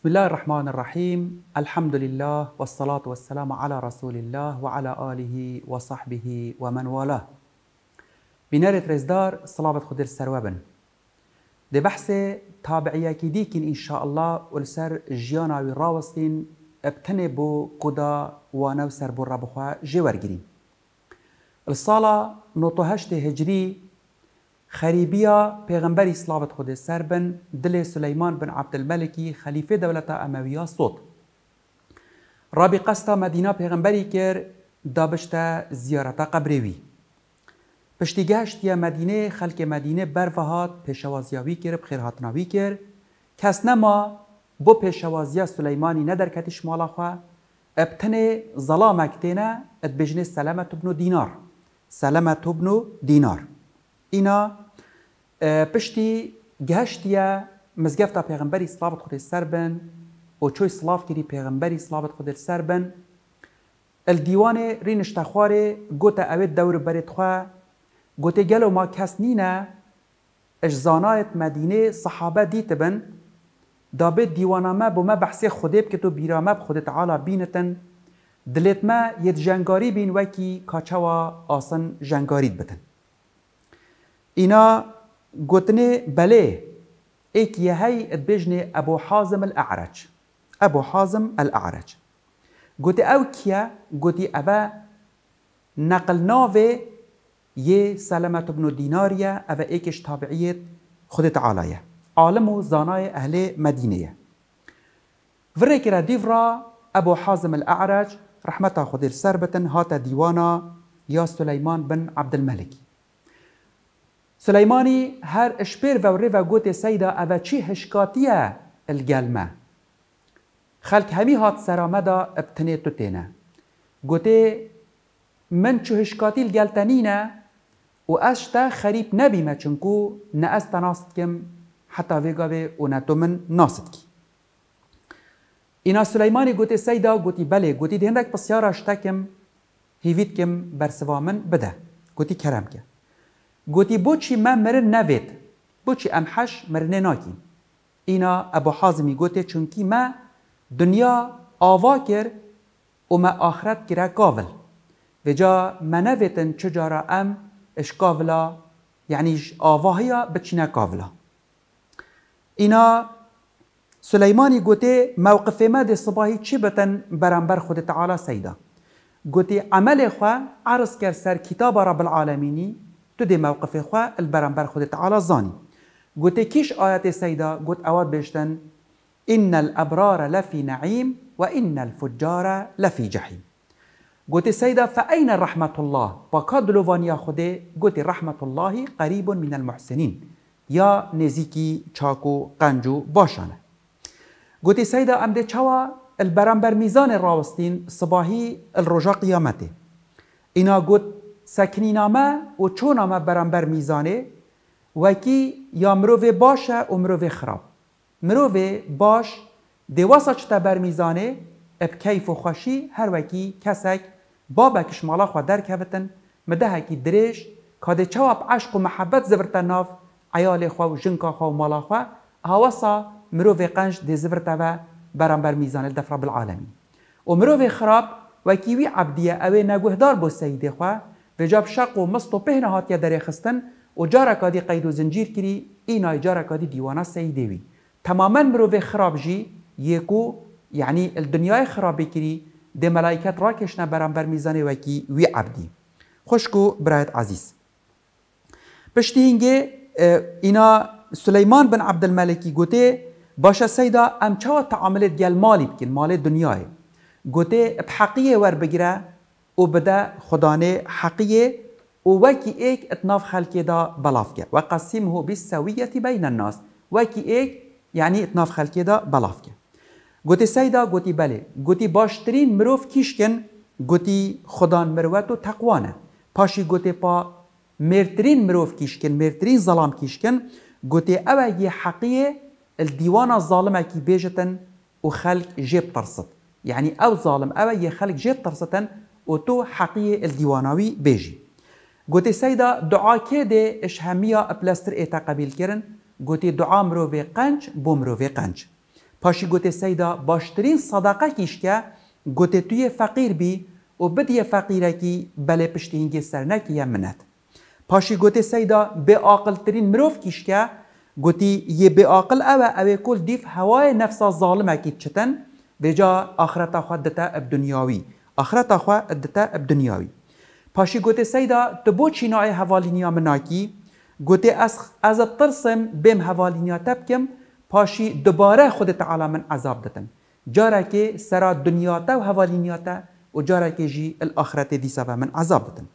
بسم الله الرحمن الرحيم الحمد لله والصلاة والسلام على رسول الله وعلى آله وصحبه ومن والاه بنارة رزدار صلاة خدر سروابن دي بحث تابعية كديكين إن شاء الله والسر جيانا وراوستين ابتني بو قدا ونوسر سر بو ربخوا جوارگرين الصالة هجري خریبیا پیغمبری صلوات خود سر بن دل سلیمان بن عبدالملکی خلیفه دولت امویا صوت رابی قستا مدینه پیغمبری کر دابشت زیارت قبری وی پشتی گشت یا مدینه خلک مدینه بروهات پیشوازیاوی کر بخیرهاتناوی کر کس نما بو پیشوازیا سلیمانی ندرکتش مالا خواه ابتنه ظلامک تینه ادبجنه سلامت بنو دینار سلامت بنو دینار اینا پشتی گهشتیه مزگفتا پیغمبری صلابت خود سر بن و چوی صلاف کری پیغمبری صلابت خود سر بن الدیوان رینشتا خواره گوتا اوید دور برید خواه گوته گلو ما کس نینه اجزانایت مدینه صحابه دیت بن دابه دیوانامه بو ما بحثی خوده که تو بیرامه خودت عالا بینتن دلیت ما یت جنگاری بین وکی کاچوا آسن جنگارید بتن اینا گوتنه بله ایک یه یهی بجنه ابو حازم الاعرج ابو حازم الاعرج گوتی او کیا گوتی ابا نقل ناوه یه سلمت ابن دیناریه او ایکش تابعیت خود تعالیه عالم و زانای اهل مدینه وره ورکر دیورا ابو حازم الاعرج رحمتا خود سربتن هاتا دیوانا یا سلیمان بن عبد الملك Süleymani her eşpêr ve rêva gotê seyda eve çî hişkatiye il gelme. Xelk hemî hat serame da ebtinê tu têne. Gotê min çû hişkatî il geltenîne û ez ji te xerîb nebîme çunku ne ez te nas dikim heta vêga vê û ne tu min nas dikî. Îna Suleymanî gotê seyda gotî belê gotî di hindek pisyara ji tekim hêvî dikim bersiva min bide gotî kerem ke. گوتی چی من مرن بو چی ام حش مرن ناکەین اینا ابو حازمی گوتی چونکی من دنیا آوا کرد و من آخرت کرا و جا من نویدن چجارا ام اش کاولا یعنی اش کاولا. بچینه کاولا اینا سلیمانی گوتی موقف ما دی صباحی چی بتن برانبر خود تعالی سیده؟ گوتی عمل خواه عرض کرد کتاب رب العالمینی. تو دی موقف خوا البرانبر خود تعالی زانی گوت کیش آیت سیدا گوت اواد بشتن ان الابرار لفی نعیم و ان الفجار لفی جهنم گوت سیدا فاین رحمت الله با کادلوانیا خوده گوت رحمت الله قریب من المحسنین یا نزیکی چاکو قنجو باشانه گوت سیدا امده چوا البرانبر میزان راوستین صباحی الرجا قیامته اینا گوت سکنینامه و چونامه برانبر میزانه وکی یا مروه باشه و مروه خراب مروه باش دواسا چتا بر میزانه اب کیف و خوشی هر وکی کسک بابا کشمالا خوا در کبتن مده کی دریش کاده چواب عشق و محبت زبرتا ناف عیال خوا و جنکا خوا و مالا خوا هاوسا مروه قنج دی زبرتا و برانبر میزانه دفرا بالعالمی و مروه خراب وکی وی عبدیه اوه نگوهدار بو سیده خواه به جاب شق و مست و پهنه هاتیه در خستن و جارا کادی قید و زنجیر کری اینا جارا کادی دیوانا سی دیوی تماما مروه خراب جی یکو یعنی الدنیای خرابی کری د ملائکت را کشنه برانبر میزانه وکی وی عبدی خوشکو برایت عزیز پشتی هنگه اینا سلیمان بن عبد الملکی گوته باشه سیدا ام چوا تعاملت گل مالی بکن مال دنیای گوته بحقیه ور بگیره او بدا خدانه حقیه او وکی ایک اتناف خلکی دا بلافکه و قسمه بالسویت بین الناس وکی ایک یعنی اتناف خلکی دا بلافکه گوتی سیدا گوتی بله گوتی باشترین مروف كيشكن گوتی خدان مروت و تقوانه پاشی گوتی پا مرترين مروف كيشكن مرترين ظلام كيشكن قوتي اواجي حقية الديوان الظالم كي بيجتن وخلق جيب ترصد يعني او ظالم اواجي خلق جيب ترصتن و تو حقی دیواناوی بیجی گوتی سیدا دعا که ده اش همیا پلاستر ایتا قبیل کرن گوتی دعا مرو به قنج بو مرو به قنج پاشی گوتی سیدا باشترین صداقه کیش که گوتی توی فقیر بی و بدی فقیره کی بله اینگی سر سرنکی هم منت پاشی گوتی سیدا به آقل ترین مروف کیش که گوتی یه به آقل اوه اوه کل دیف هوای نفسا ظالمه کی چتن جا آخرتا خود دتا اب دنیاوی آخرت خو ادتا بدنیاوی پاشی گوته سیدا تو بو چینای حوالینیا مناکی گوته از از ترسم بیم حوالینیا تبکم پاشی دوباره خود تعالی من عذاب دتن جاره که سرا دنیا تا و حوالینیا تا و جاره که جی الاخرت دیسا و من عذاب دتن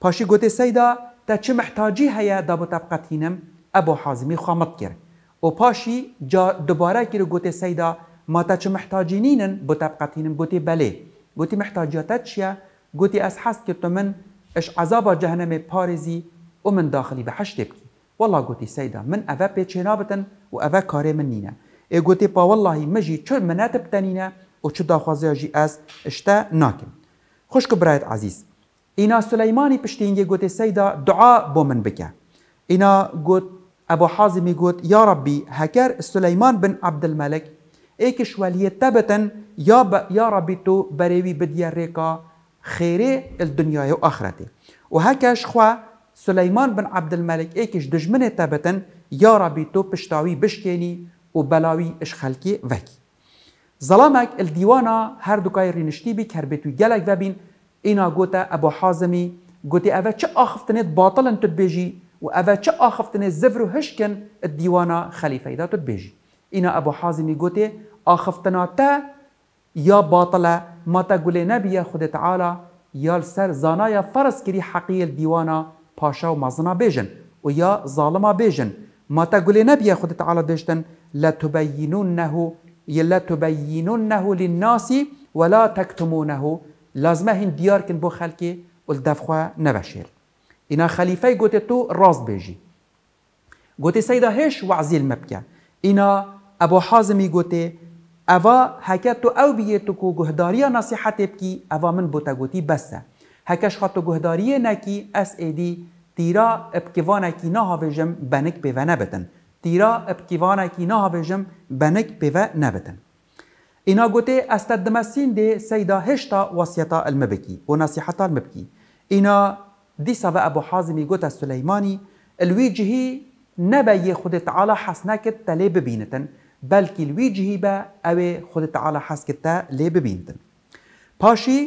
پاشی گوته سیدا تا چه محتاجی هیا دابو تبقتینم ابو حازمی خامت کرد و پاشی جا دوباره که رو گوته سیدا ما تا چه محتاجینینن بو تبقتینم گوته بله گوتی محتاجاتت چیه گوتی از حس که تو من اش عذاب جهنم پارزی و من داخلی به حشت بکی والله گوتی سیدا من اوه پیچه نابتن و اوه کاره من نینه ای گوتی پا والله مجی چو منات بتنینه و چو داخوازه جی از اشتا ناکم خوش که برایت عزیز اینا سلیمانی پشتینگه گوتی سیدا دعا با من بکه اینا گوت ابو حازمی گوت یا ربی هکر سلیمان بن عبد الملک ایک شوالیه تبتن یا ب... یا ربی تو بروی بدیا ریکا خیره الدنیای و آخرته و هکش خوا سلیمان بن عبد الملك ایکش دجمنه تبتن یا ربی تو پشتاوی بشکنی و بلاوی اش خلکی وکی ظلامك الديوانا هر دوكاي رينشتي بي كربتو جلك وبين اينا غوتا ابو حازمي غوتي اوا چ اخفتنت باطلا تدبيجي و اوا چ اخفتنت زفرو هشكن الديوانا خليفه دا تدبيجي اینا ابو حازم گوته آخفتنا تا یا باطله ما تا گله نبی خود تعالی یا سر زانایا فرس کری حقیل دیوانا پاشا و مزنا بیجن و یا ظالما بیجن ما تا گله نبی خود تعالی بیشتن لتبینونه يلا تبينونه للناس ولا تكتمونه لازمه هین دیار کن بو خلکی و دفخوا نبشير اینا خلیفه گوته تو راز بیجی گوته سیده هش وعزیل مبکه اینا ابو حازم يقولي اوا هكا تو او بيتكو جهداريا نصيحتي بكي اوا من بوتاغوتي بس هكاش خاطو جهداريا ناكي اس اي دي تيرا بكيفانا كي نها بجم بنك بيفا نبتن تيرا بكيفانا كي نها بجم بنك بيفا نبتن إنا قوتي أستدمسين دي سيدا هشتا وصيتا المبكي ونصيحتا المبكي إنا دي سبا أبو حازم قوتا السليماني الويجهي نبا يخد تعالى حسناك تلي ببينتن بەلکی لویجیهی بە ئەوێ خودت تعاالە حەسکتە لێ ببیندن. پاشی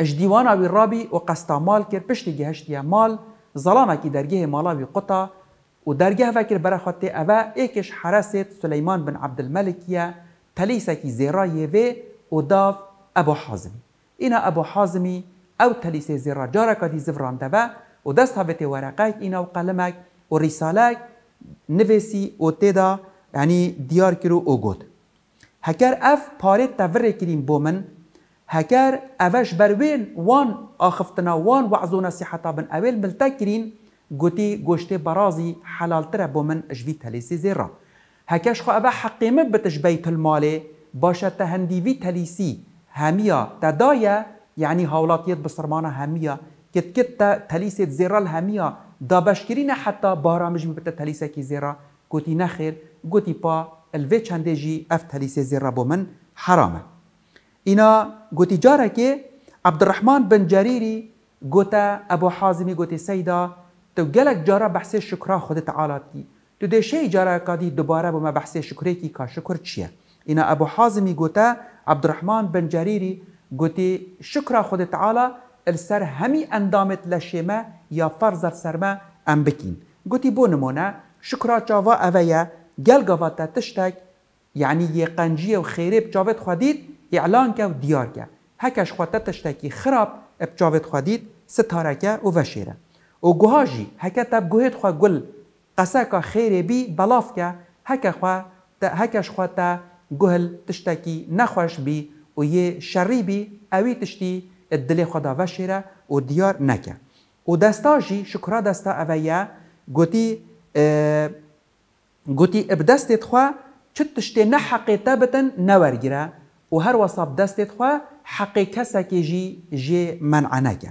ئەش دیواناوی ڕابی و قەستا مال کرد پشتی گەهشتە مال زەڵامێکی دەرگەهێ ماڵاوی قوتا و دەرگەهەوە کرد بەرەخواتێ ئەوە ئێکش حرەسێت سلەیمان بن عبدمەلکیە تەلیسەکی زێرا یێوێ و داف ئەبۆ حازمی. ئینە ئەبۆ حازمی ئەو تەلیسێ زێرا جارەکەی زڤڕاندەوە و دەست هاوێتێ وەرەقایك ئینە و قەلمەك و ریسالەك نوێسی ئۆتێدا، يعني ديار كرو اوغود هكار اف باري تفر كريم بومن هكار افاش بروين وان اخفتنا وان وعزونا صحة بن اويل ملتكرين قوتي قوشتي برازي حلال ترى بومن جفيت هليسي زيرا هكاش خو افا حقي من بتش بيت المالي باشا تهندي في تليسي همية تدايا يعني هاولاتيت بصرمانة همية كت كت تليسي زيرا الهمية دابشكرين حتى بارامج مبتا تليسة كي زيرا كوتي نخير گوتی پا الوی چنده جی اف تلیس زیرا بو من حرامه اینا گوتی جاره که عبدالرحمن بن جریری گوتا ابو حازمی گوتی سیدا تو گلک جاره بحث شکرا خود تعالی دی تو دیشه جاره کادی دوباره بو ما بحث شکری کی کا شکر چیه اینا ابو حازمی گوتا عبدالرحمن بن جریری گوتی شکر خود تعالی السر همی اندامت لشیمه یا فرزر سرمه ام بکین گوتی بو نمونه شکرا چاوا اویه گل گاواتا تشتک یعنی یه قنجیه و خیره بچاوت خودید اعلان که و دیار که هکش خواتا تشتکی خراب بچاوت خودید ستاره که و وشیره و گوهاجی هکه تب گوهید خواه گل قصه که خیره بی بلاف که هکه خواه هکش خواتا گوهل تشتکی نخوش بی و یه شری بی اوی تشتی دل خدا وشیره و دیار نکه و دستاجی شکرا دستا اویه گوتی گوتی اب دەستێت خوا نه تشتێ نەحەقی تابەتەن نەوەرگرە و هەروە ساب دەستێت خوا حەقی کەسەکێژی ژێ منعەنەکە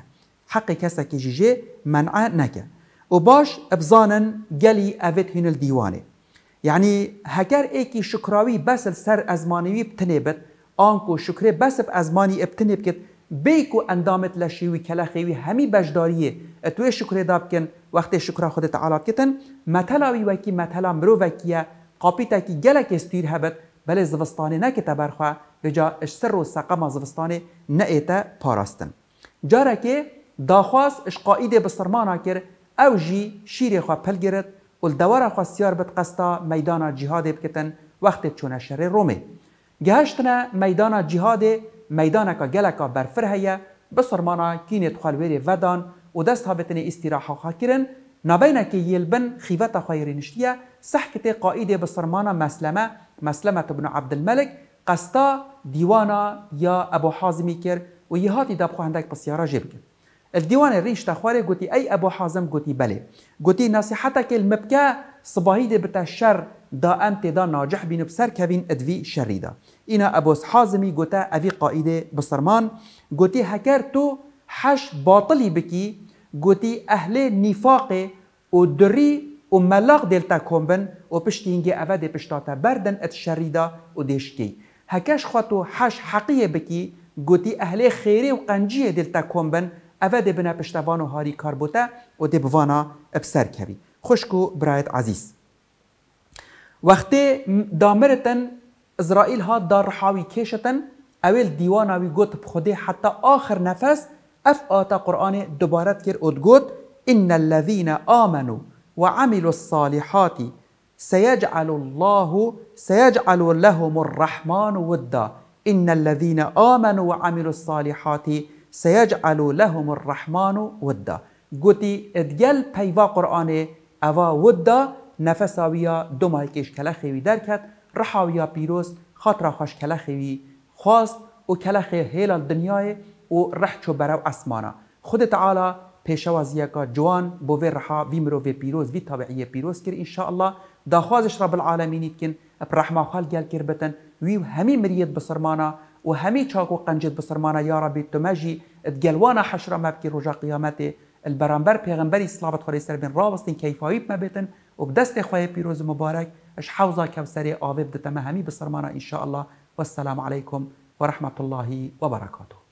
حەقی جی جی منع نەکە او باش ابزانن گلی اوت هینل دیوانه یعنی هکر ایکی شکراوی بەسل سەر ئەزمانوی بتنێبێت آنکو شکرێ بس ئەزمانی ئەبتنێ بکرد بیکو اندامت لشیوی کلا خیوی همی بجداریه توی شکر داب کن وقتی شکر خودت تعالی کتن متلاوی وکی متلا مرو وکیه قاپیتا کی گلک استیر هبت بله زوستانه نکته برخواه بجا اشسر و سقم زوستانه نئته پاراستن جاره که داخواست اش قائد بسرمانا کر او جی شیر خواه پل گرد و دوار خواه سیار بد قستا میدان جهاد بکتن وقت چونه شر رومه گهشتنه میدان جهاد ميدانا كا بەرفر هەیە بصرمانا کینێت خالويري ڤدان و دەست هابێتنێ ئیسیراحە خاکردن نابینەکە یلبن خیڤەتە خۆیری نیشتیە سەحکتێ قائیدێ بصرمانا مسلمة مسلمة بن الملك قەستا ديوانا يا أبو حازمی کرد و یهاتی دابخو عندك بسيارة جيبك الديوان الريش تخواري قوتي أي أبو حازم قوتي بلي قوتي نصيحتك المبكى صباهي دي بتا الشر دا ام تدا ناجح بین بسر کبین ادوی شری اینا ابوس حازمی گوتا اوی قائده بسرمان گوتی هکر تو حش باطلی بکی گوتی اهل نفاق و دری و ملاق دلتا کنبن و پشتینگی اوه دی پشتاتا بردن ات شریده و دیشکی هکش خاطو حش حقیه بکی گوتی اهل خیره و قنجیه دلتا کنبن اوه دی بنا پشتوان و هاری کار بوتا و دی بوانا ابسر کبی خوشکو برایت عزیز وقتی دامرتن اسرائیل ها دار رحاوی کشتن اول دیوان اوی گوت بخوده حتی آخر نفس اف آتا قرآن دوبارت کر اد گوت ان الذين آمنوا وعملوا الصالحات سيجعل الله سيجعل لهم الرحمن ودا ان الذين آمنوا وعملوا الصالحات سيجعل لهم الرحمن ودا گوتی ادگل پیوا قرآن اوا ودا نەفەساویە دۆمایکێش کەلەخێوی دەرکەت ڕحاویە پیرۆست خاترا خۆش کەلەخێوی خواست و کەلەخێ هێلە دنیای و ڕەحچۆ بەرەو ئەسمانە خودت تعاالە پێشەوازیەکە جوان بۆ وی مرو وی پیروز وی تابعیە پیروز کرد رب داخوازش کن اب رحمه خال گل کر بتن وی همی مریت بسرمانا و همی چاکو قنجت بسرمانا یا یارە بێت تۆمەژی گەلوانە حەشرە مبکی رجا قیامەتێ البرانبر پیغمبری صلوات خدای سر بین راوستین کیفایب ما بیتن و بدست خواه پیروز مبارک اش حوزا کوسری آویب دتمه همی بسرمانا انشاءالله والسلام علیکم ورحمة الله وبركاته